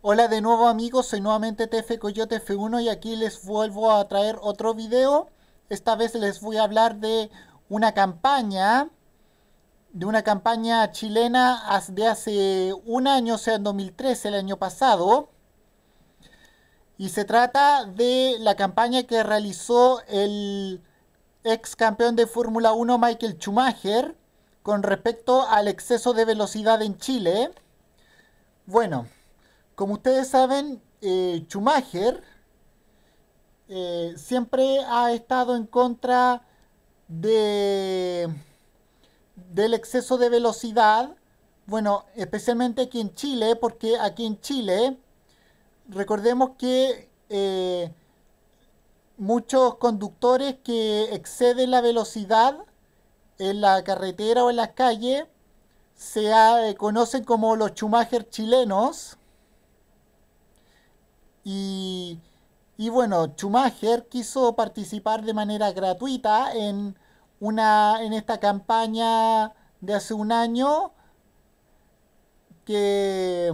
Hola de nuevo amigos, soy nuevamente TF Coyote F1 y aquí les vuelvo a traer otro video. Esta vez les voy a hablar de una campaña, de una campaña chilena de hace un año, o sea en 2013, el año pasado. Y se trata de la campaña que realizó el ex campeón de Fórmula 1 Michael Schumacher con respecto al exceso de velocidad en Chile. Bueno, como ustedes saben, eh, Schumacher eh, siempre ha estado en contra de, del exceso de velocidad. Bueno, especialmente aquí en Chile, porque aquí en Chile, recordemos que eh, muchos conductores que exceden la velocidad en la carretera o en las calles se eh, conocen como los Schumacher chilenos. Y bueno, Schumacher quiso participar de manera gratuita en, una, en esta campaña de hace un año que,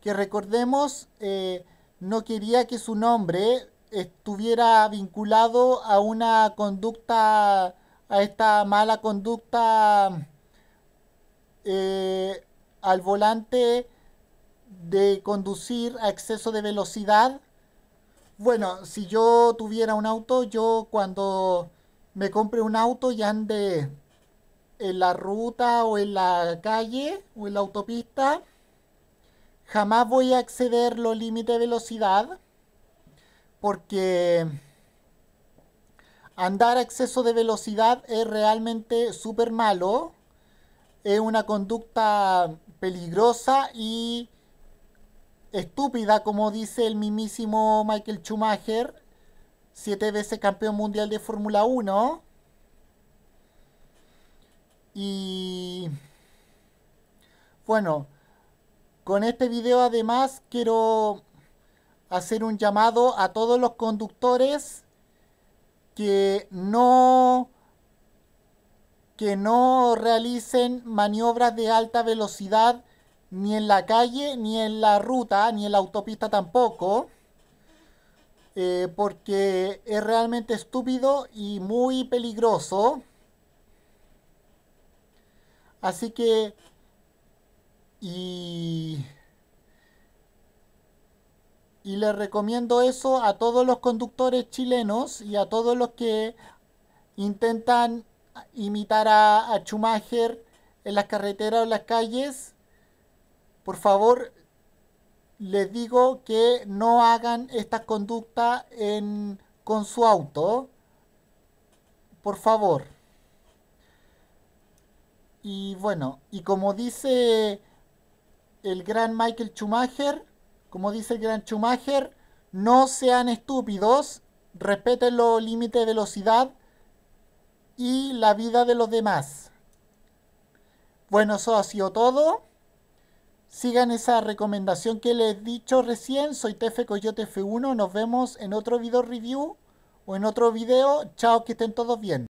que recordemos eh, no quería que su nombre estuviera vinculado a una conducta, a esta mala conducta eh, al volante de conducir a exceso de velocidad. Bueno, si yo tuviera un auto, yo cuando me compre un auto y ande en la ruta o en la calle o en la autopista, jamás voy a exceder los límites de velocidad porque andar a exceso de velocidad es realmente súper malo, es una conducta peligrosa y estúpida, como dice el mismísimo Michael Schumacher, siete veces campeón mundial de Fórmula 1. Y bueno, con este video además quiero hacer un llamado a todos los conductores que no que no realicen maniobras de alta velocidad ni en la calle, ni en la ruta, ni en la autopista tampoco. Eh, porque es realmente estúpido y muy peligroso. Así que... Y... Y les recomiendo eso a todos los conductores chilenos y a todos los que intentan imitar a, a Schumacher en las carreteras o en las calles por favor, les digo que no hagan estas conductas con su auto. Por favor. Y bueno, y como dice el gran Michael Schumacher, como dice el gran Schumacher, no sean estúpidos, respeten los límites de velocidad y la vida de los demás. Bueno, eso ha sido todo. Sigan esa recomendación que les he dicho recién. Soy TF Coyote F1. Nos vemos en otro video review o en otro video. Chao, que estén todos bien.